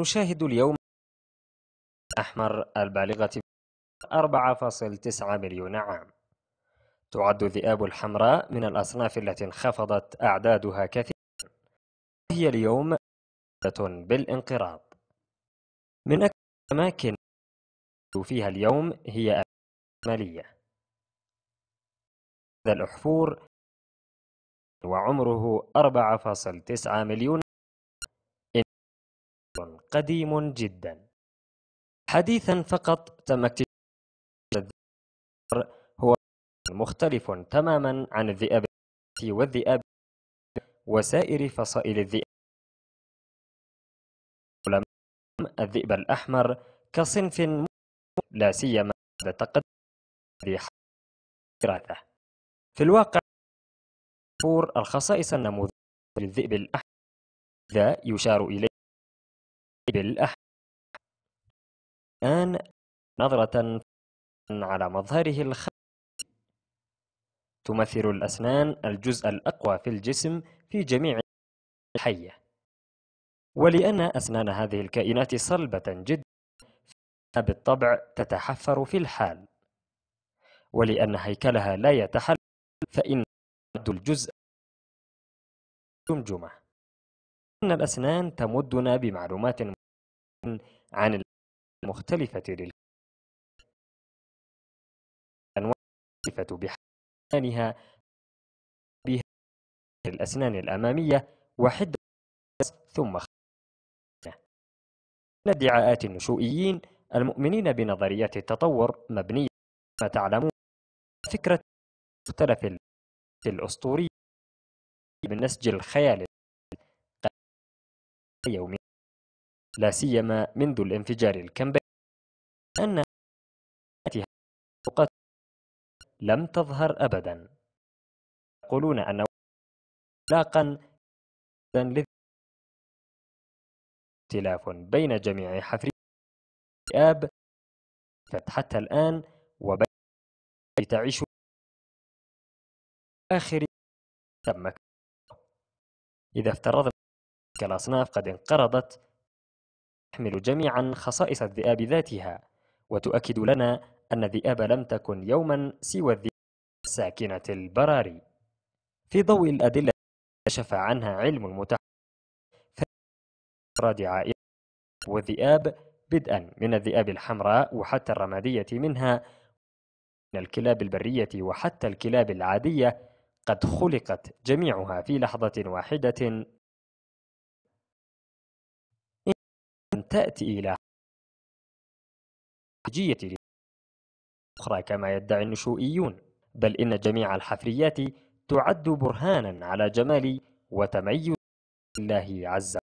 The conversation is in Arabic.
نشاهد اليوم الأحمر البالغة 4.9 مليون عام تعد الذئاب الحمراء من الأصناف التي انخفضت أعدادها كثيرا هي اليوم بالانقراض من أكثر الأماكن فيها اليوم هي المالية هذا الأحفور وعمره 4.9 مليون قديم جدا حديثا فقط تم اكتشاف هو مختلف تماما عن الذئاب والذئاب وسائر فصائل الذئاب الذئب الأحمر كصنف لا سيما بعد تقدم في الواقع فور الخصائص النموذجية للذئب الأحمر ذا يشار إليه الأحمر الآن نظرة على مظهره الخلفي تمثل الأسنان الجزء الأقوى في الجسم في جميع الحية ولأن أسنان هذه الكائنات صلبة جدا بالطبع تتحفر في الحال ولأن هيكلها لا يتحلل فإن الجزء جمجمة إن الأسنان تمدنا بمعلومات عن المختلفة للأنواع المختلفة بحسنها بها الأسنان الأمامية وحدة ثم من ادعاءات النشوئيين المؤمنين بنظريات التطور مبنية ما تعلمون فكرة مختلف الأسطورية من نسج الخيال يومي لا سيما منذ الانفجار الكمبري أن لم تظهر أبدا يقولون أن لاقا اختلاف بين جميع حفري آب حتى الآن وبين تعيش آخر تم إذا افترضنا الأصناف قد انقرضت تحمل جميعا خصائص الذئاب ذاتها وتؤكد لنا أن الذئاب لم تكن يوما سوى الذئاب ساكنة البراري في ضوء الأدلة كشف عنها علم المتحدث إفراد عائلة والذئاب بدءا من الذئاب الحمراء وحتى الرمادية منها من الكلاب البرية وحتى الكلاب العادية قد خلقت جميعها في لحظة واحدة إن تأتي إلى حجية أخرى كما يدعي النشوئيون بل إن جميع الحفريات تعد برهانا على جمال وتميز الله عز وجل